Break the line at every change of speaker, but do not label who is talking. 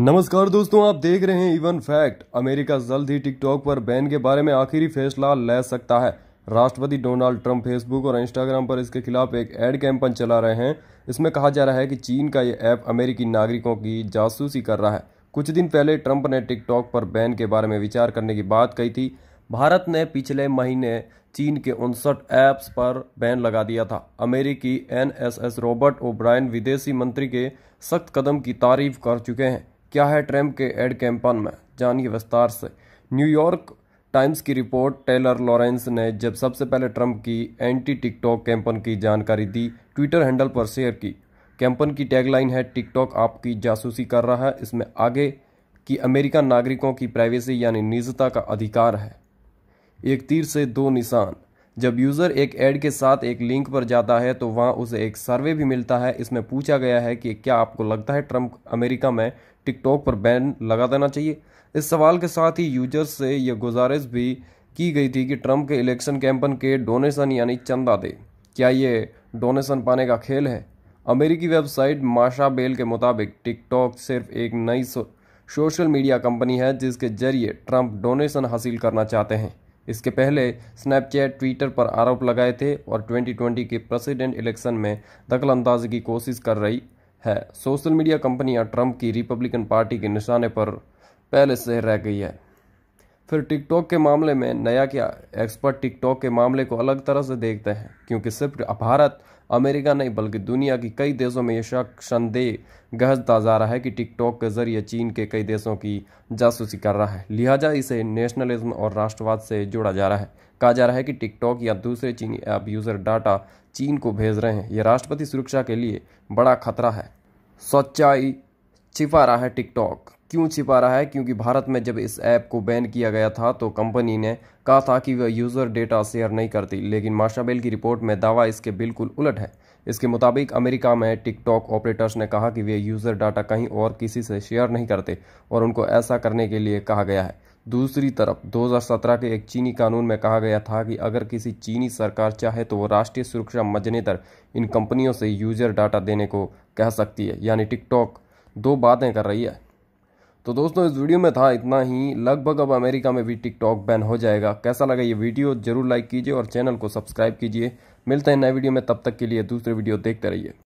नमस्कार दोस्तों आप देख रहे हैं इवन फैक्ट अमेरिका जल्द ही टिकटॉक पर बैन के बारे में आखिरी फैसला ले सकता है राष्ट्रपति डोनाल्ड ट्रंप फेसबुक और इंस्टाग्राम पर इसके खिलाफ एक एड कैंपन चला रहे हैं इसमें कहा जा रहा है कि चीन का ये ऐप अमेरिकी नागरिकों की जासूसी कर रहा है कुछ दिन पहले ट्रंप ने टिकटॉक पर बैन के बारे में विचार करने की बात कही थी भारत ने पिछले महीने चीन के उनसठ ऐप्स पर बैन लगा दिया था अमेरिकी एनएसएस रॉबर्ट ओब्रायन विदेशी मंत्री के सख्त कदम की तारीफ कर चुके हैं क्या है ट्रम्प के एड कैंपन में जानिए विस्तार से न्यूयॉर्क टाइम्स की रिपोर्ट टेलर लॉरेंस ने जब सबसे पहले ट्रंप की एंटी टिकटॉक कैंपन की जानकारी दी ट्विटर हैंडल पर शेयर की कैंपन की टैगलाइन है टिकटॉक आपकी जासूसी कर रहा है इसमें आगे कि अमेरिकन नागरिकों की प्राइवेसी यानी निजता का अधिकार है एक तीर से दो निशान जब यूज़र एक ऐड के साथ एक लिंक पर जाता है तो वहाँ उसे एक सर्वे भी मिलता है इसमें पूछा गया है कि क्या आपको लगता है ट्रंप अमेरिका में टिकटॉक पर बैन लगा देना चाहिए इस सवाल के साथ ही यूजर्स से यह गुजारिश भी की गई थी कि ट्रंप के इलेक्शन कैंपन के डोनेशन यानी चंदा दे क्या ये डोनेशन पाने का खेल है अमेरिकी वेबसाइट माशा बेल के मुताबिक टिकटॉक सिर्फ एक नई सोशल मीडिया कंपनी है जिसके जरिए ट्रंप डोनेशन हासिल करना चाहते हैं इसके पहले स्नैपचैट ट्विटर पर आरोप लगाए थे और 2020 के प्रेसिडेंट इलेक्शन में दखल की कोशिश कर रही है सोशल मीडिया कंपनियां ट्रंप की रिपब्लिकन पार्टी के निशाने पर पहले से रह गई है फिर टिकटॉक के मामले में नया क्या एक्सपर्ट टिकटॉक के मामले को अलग तरह से देखते हैं क्योंकि सिर्फ भारत अमेरिका नहीं बल्कि दुनिया की कई देशों में यह शक संदेह गहजता जा रहा है कि टिकटॉक के जरिए चीन के कई देशों की जासूसी कर रहा है लिहाजा इसे नेशनलिज्म और राष्ट्रवाद से जोड़ा जा रहा है कहा जा रहा है कि टिकटॉक या दूसरे चीनी ऐप यूज़र डाटा चीन को भेज रहे हैं यह राष्ट्रपति सुरक्षा के लिए बड़ा खतरा है सच्चाई छिपा रहा है टिकटॉक क्यों छिपा रहा है क्योंकि भारत में जब इस ऐप को बैन किया गया था तो कंपनी ने कहा था कि वह यूज़र डेटा शेयर नहीं करती लेकिन माशाबेल की रिपोर्ट में दावा इसके बिल्कुल उलट है इसके मुताबिक अमेरिका में टिकटॉक ऑपरेटर्स ने कहा कि वे यूज़र डाटा कहीं और किसी से शेयर नहीं करते और उनको ऐसा करने के लिए कहा गया है दूसरी तरफ 2017 के एक चीनी कानून में कहा गया था कि अगर किसी चीनी सरकार चाहे तो वो राष्ट्रीय सुरक्षा मजने तर इन कंपनियों से यूजर डाटा देने को कह सकती है यानी टिकटॉक दो बातें कर रही है तो दोस्तों इस वीडियो में था इतना ही लगभग अब अमेरिका में भी टिकटॉक बैन हो जाएगा कैसा लगा ये वीडियो जरूर लाइक कीजिए और चैनल को सब्सक्राइब कीजिए मिलते हैं नए वीडियो में तब तक के लिए दूसरे वीडियो देखते रहिए